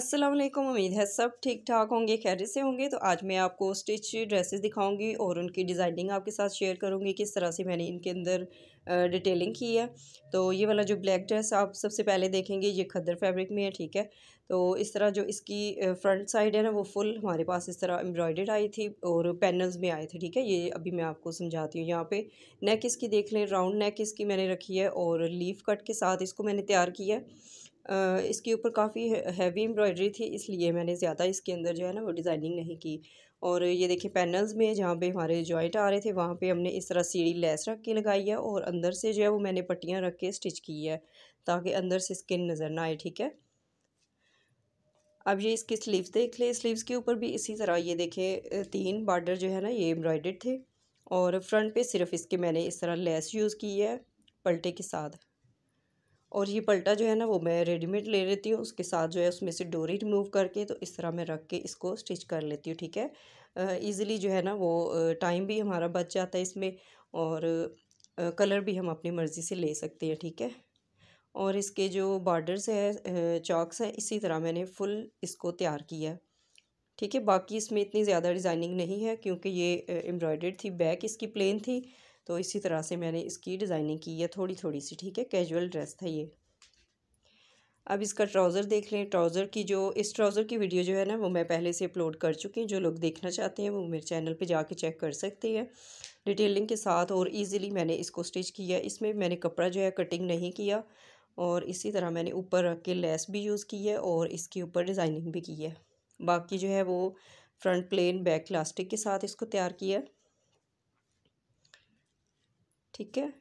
अस्सलाम वालेकुम उम्मीद है सब ठीक ठाक होंगे खैर से होंगे तो आज मैं आपको स्टिच ड्रेसेस दिखाऊंगी और उनकी डिज़ाइनिंग आपके साथ शेयर करूंगी किस तरह से मैंने इनके अंदर डिटेलिंग की है तो ये वाला जो ब्लैक ड्रेस आप सबसे पहले देखेंगे ये खद्दर फैब्रिक में है ठीक है तो इस तरह जो इसकी फ्रंट साइड है ना वो फुल हमारे पास इस तरह एम्ब्रॉयडर्ड आई थी और पैनल्स में आए थे ठीक है ये अभी मैं आपको समझाती हूँ यहाँ पे नेक इसकी देख लें राउंड नेक इसकी मैंने रखी है और लीफ कट के साथ इसको मैंने तैयार किया है इसके ऊपर काफ़ी हैवी एम्ब्रॉयडरी थी इसलिए मैंने ज़्यादा इसके अंदर जो है ना वो डिज़ाइनिंग नहीं की और ये देखिए पैनल्स में जहाँ पे हमारे जॉइंट आ रहे थे वहाँ पे हमने इस तरह सीढ़ी लेस रख के लगाई है और अंदर से जो है वो मैंने पट्टियाँ रख के स्टिच की है ताकि अंदर से स्किन नज़र ना आए ठीक है अब ये इसकी स्लीव्स देख लें स्लीव्स के ऊपर भी इसी तरह ये देखें तीन बार्डर जो है ना ये एम्ब्रॉयड थे और फ्रंट पे सिर्फ इसके मैंने इस तरह लेस यूज़ की है पलटे के साथ और ये पलटा जो है ना वो मैं रेडीमेड ले लेती हूँ उसके साथ जो है उसमें से डोरी रिमूव करके तो इस तरह मैं रख के इसको स्टिच कर लेती हूँ ठीक है ईज़िली जो है ना वो टाइम भी हमारा बच जाता है इसमें और कलर भी हम अपनी मर्ज़ी से ले सकते हैं ठीक है और इसके जो बॉर्डर्स है चॉक्स हैं इसी तरह मैंने फुल इसको तैयार किया ठीक है बाकी इसमें इतनी ज़्यादा डिज़ाइनिंग नहीं है क्योंकि ये एम्ब्रॉयडर्ड थी बैक इसकी प्लेन थी तो इसी तरह से मैंने इसकी डिज़ाइनिंग की है थोड़ी थोड़ी सी ठीक है कैजुअल ड्रेस था ये अब इसका ट्राउज़र देख लें ट्राउज़र की जो इस ट्राउज़र की वीडियो जो है ना वो मैं पहले से अपलोड कर चुकी हूँ जो लोग देखना चाहते हैं वो मेरे चैनल पे जाके चेक कर सकते हैं डिटेलिंग के साथ और इजीली मैंने इसको स्टिच किया इसमें मैंने कपड़ा जो है कटिंग नहीं किया और इसी तरह मैंने ऊपर रख के लेस भी यूज़ की है और इसके ऊपर डिज़ाइनिंग भी की है बाकी जो है वो फ्रंट प्लेन बैक लास्टिक के साथ इसको तैयार किया ठीक है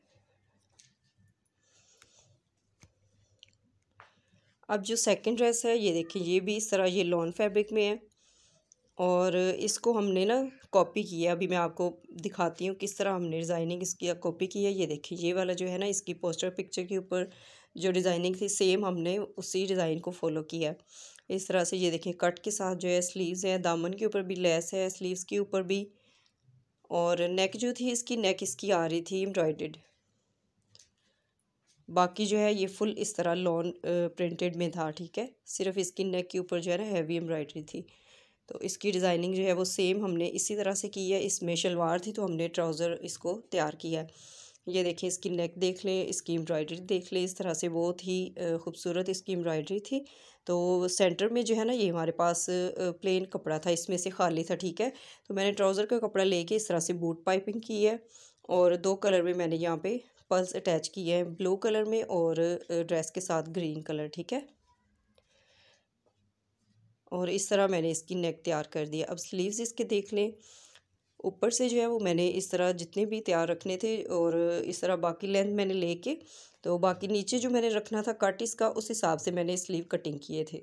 अब जो सेकंड ड्रेस है ये देखिए ये भी इस तरह ये लॉन फैब्रिक में है और इसको हमने ना कॉपी किया अभी मैं आपको दिखाती हूँ किस तरह हमने डिज़ाइनिंग इसकी कॉपी की है ये देखिए ये वाला जो है ना इसकी पोस्टर पिक्चर के ऊपर जो डिज़ाइनिंग थी सेम हमने उसी डिज़ाइन को फॉलो किया इस तरह से ये देखिए कट के साथ जो है स्लीव्स हैं दामन के ऊपर भी लेस है स्लीव्स के ऊपर भी और नेक जो थी इसकी नेक इसकी आ रही थी एम्ब्रॉयड बाकी जो है ये फुल इस तरह लॉन प्रिंटेड में था ठीक है सिर्फ इसकी नेक के ऊपर जो है ना हैवी एम्ब्रॉयडरी थी तो इसकी डिज़ाइनिंग जो है वो सेम हमने इसी तरह से की है इसमें शलवार थी तो हमने ट्राउज़र इसको तैयार किया है ये देखें इसकी नेक देख लें इसकी एम्ब्रॉयडरी देख लें इस तरह से बहुत ही खूबसूरत इसकी एम्ब्रॉयडरी थी तो सेंटर में जो है ना ये हमारे पास प्लेन कपड़ा था इसमें से खाली था ठीक है तो मैंने ट्राउज़र का कपड़ा लेके इस तरह से बूट पाइपिंग की है और दो कलर में मैंने यहाँ पे पल्स अटैच किए हैं ब्लू कलर में और ड्रेस के साथ ग्रीन कलर ठीक है और इस तरह मैंने इसकी नेक तैयार कर दी अब स्लीव्स इसके देख लें ऊपर से जो है वो मैंने इस तरह जितने भी तैयार रखने थे और इस तरह बाकी लेंथ मैंने लेके तो बाकी नीचे जो मैंने रखना था कट इसका उस हिसाब से मैंने स्लीव कटिंग किए थे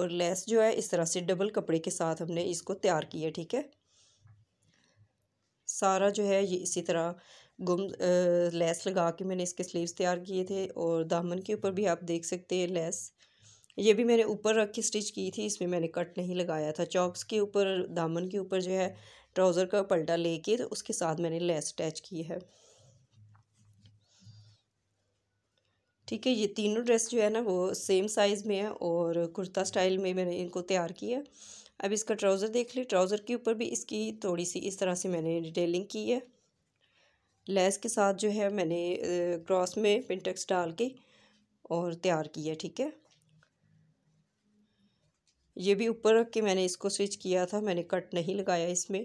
और लेस जो है इस तरह से डबल कपड़े के साथ हमने इसको तैयार किया ठीक है सारा जो है ये इसी तरह गुम लेस लगा के मैंने इसके स्लीव्स तैयार किए थे और दामन के ऊपर भी आप देख सकते हैं लेस ये भी मैंने ऊपर रख के स्टिच की थी इसमें मैंने कट नहीं लगाया था चौक्स के ऊपर दामन के ऊपर जो है ट्राउज़र का पलटा लेके तो उसके साथ मैंने लेस अटैच की है ठीक है ये तीनों ड्रेस जो है ना वो सेम साइज़ में है और कुर्ता स्टाइल में मैंने इनको तैयार किया अब इसका ट्राउज़र देख लें ट्राउज़र के ऊपर भी इसकी थोड़ी सी इस तरह से मैंने डिटेलिंग की है लेस के साथ जो है मैंने क्रॉस में पिंटक्स डाल के और तैयार किया ठीक है ये भी ऊपर रख के मैंने इसको स्विच किया था मैंने कट नहीं लगाया इसमें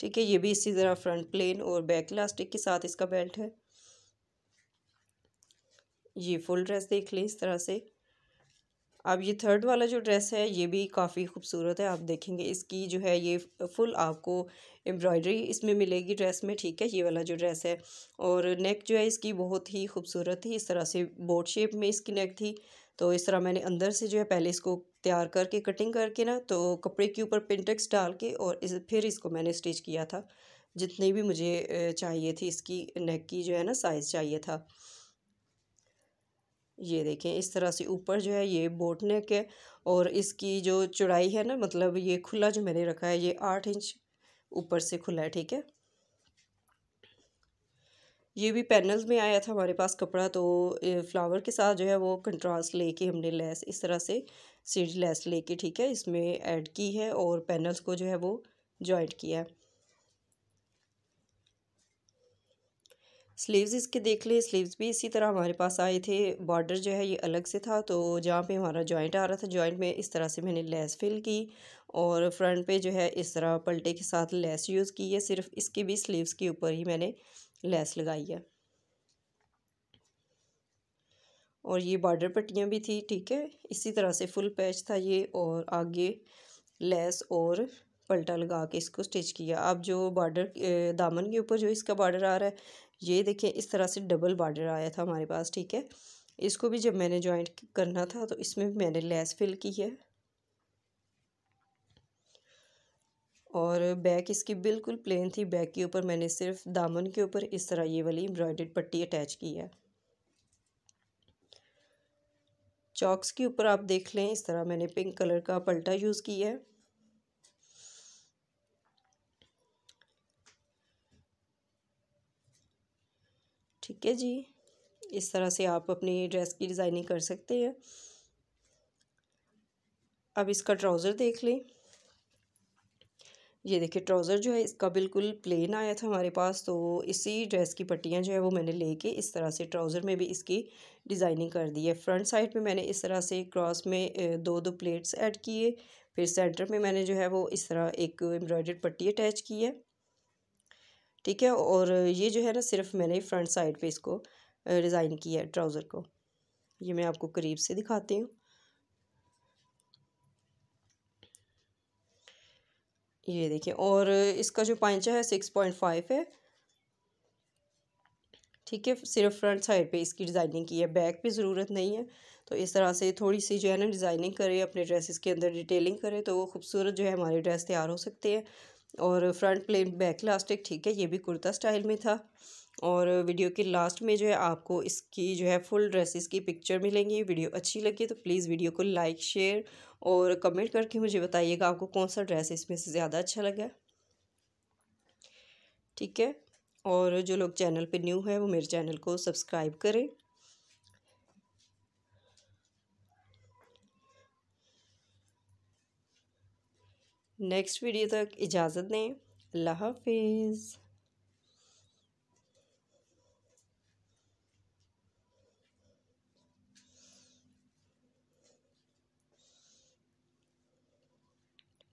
ठीक है ये भी इसी तरह फ्रंट प्लेन और बैक इलास्टिक के साथ इसका बेल्ट है ये फुल ड्रेस देख लें इस तरह से अब ये थर्ड वाला जो ड्रेस है ये भी काफ़ी खूबसूरत है आप देखेंगे इसकी जो है ये फुल आपको एम्ब्रॉयडरी इसमें मिलेगी ड्रेस में ठीक है ये वाला जो ड्रेस है और नेक जो है इसकी बहुत ही खूबसूरत थी इस तरह से बोट शेप में इसकी नेक थी तो इस तरह मैंने अंदर से जो है पहले इसको तैयार करके कटिंग करके ना तो कपड़े के ऊपर पिंटेक्स डाल के और इस फिर इसको मैंने स्टिच किया था जितनी भी मुझे चाहिए थी इसकी नेक की जो है ना साइज़ चाहिए था ये देखें इस तरह से ऊपर जो है ये बोट नेक है और इसकी जो चौड़ाई है ना मतलब ये खुला जो मैंने रखा है ये आठ इंच ऊपर से खुला है ठीक है ये भी पैनल्स में आया था हमारे पास कपड़ा तो फ्लावर के साथ जो है वो कंट्रास्ट लेके हमने लेस इस तरह से सीढ़ी लेस लेके ठीक है इसमें ऐड की है और पैनल्स को जो है वो जॉइंट किया है स्लीव्स इसके देख ले स्लीव्स भी इसी तरह हमारे पास आए थे बॉर्डर जो है ये अलग से था तो जहाँ पे हमारा जॉइंट आ रहा था जॉइंट में इस तरह से मैंने लेस फिल की और फ्रंट पे जो है इस तरह पलटे के साथ लेस यूज़ की है सिर्फ इसके भी स्लीव्स के ऊपर ही मैंने लेस लगाई है और ये बॉर्डर पट्टियाँ भी थी ठीक है इसी तरह से फुल पैच था ये और आगे लेस और पलटा लगा के इसको स्टिच किया अब जो बॉर्डर दामन के ऊपर जो इसका बॉर्डर आ रहा है ये देखें इस तरह से डबल बॉर्डर आया था हमारे पास ठीक है इसको भी जब मैंने जॉइंट करना था तो इसमें भी मैंने लेस फिल की है और बैक इसकी बिल्कुल प्लेन थी बैक के ऊपर मैंने सिर्फ दामन के ऊपर इस तरह ये वाली एम्ब्रॉयड पट्टी अटैच की है चॉक्स के ऊपर आप देख लें इस तरह मैंने पिंक कलर का पलटा यूज़ किया है ठीक है जी इस तरह से आप अपनी ड्रेस की डिज़ाइनिंग कर सकते हैं अब इसका ट्राउज़र देख लें ये देखिए ट्राउज़र जो है इसका बिल्कुल प्लेन आया था हमारे पास तो इसी ड्रेस की पट्टियाँ जो है वो मैंने लेके इस तरह से ट्राउज़र में भी इसकी डिज़ाइनिंग कर दी है फ्रंट साइड में मैंने इस तरह से क्रॉस में दो दो प्लेट्स ऐड किए फिर सेंटर में मैंने जो है वो इस तरह एक एम्ब्रॉयडर्ड पट्टी अटैच की है ठीक है और ये जो है ना सिर्फ मैंने फ्रंट साइड पे इसको डिज़ाइन किया है ट्राउज़र को ये मैं आपको करीब से दिखाती हूँ ये देखिए और इसका जो पाइचा है सिक्स पॉइंट फाइव है ठीक है सिर्फ फ्रंट साइड पे इसकी डिज़ाइनिंग की है बैक पे ज़रूरत नहीं है तो इस तरह से थोड़ी सी जो है ना डिज़ाइनिंग करें अपने ड्रेसेस के अंदर डिटेलिंग करें तो वो खूबसूरत जो है हमारे ड्रेस तैयार हो सकते हैं और फ्रंट प्लेन बैक लास्टिक ठीक है ये भी कुर्ता स्टाइल में था और वीडियो के लास्ट में जो है आपको इसकी जो है फुल ड्रेसेस की पिक्चर मिलेंगी वीडियो अच्छी लगी तो प्लीज़ वीडियो को लाइक शेयर और कमेंट करके मुझे बताइएगा आपको कौन सा ड्रेस इसमें से ज़्यादा अच्छा लगा ठीक है और जो लोग चैनल पे न्यू हैं वो मेरे चैनल को सब्सक्राइब करें नेक्स्ट वीडियो तक इजाज़त दें अल्लाह हाफिज़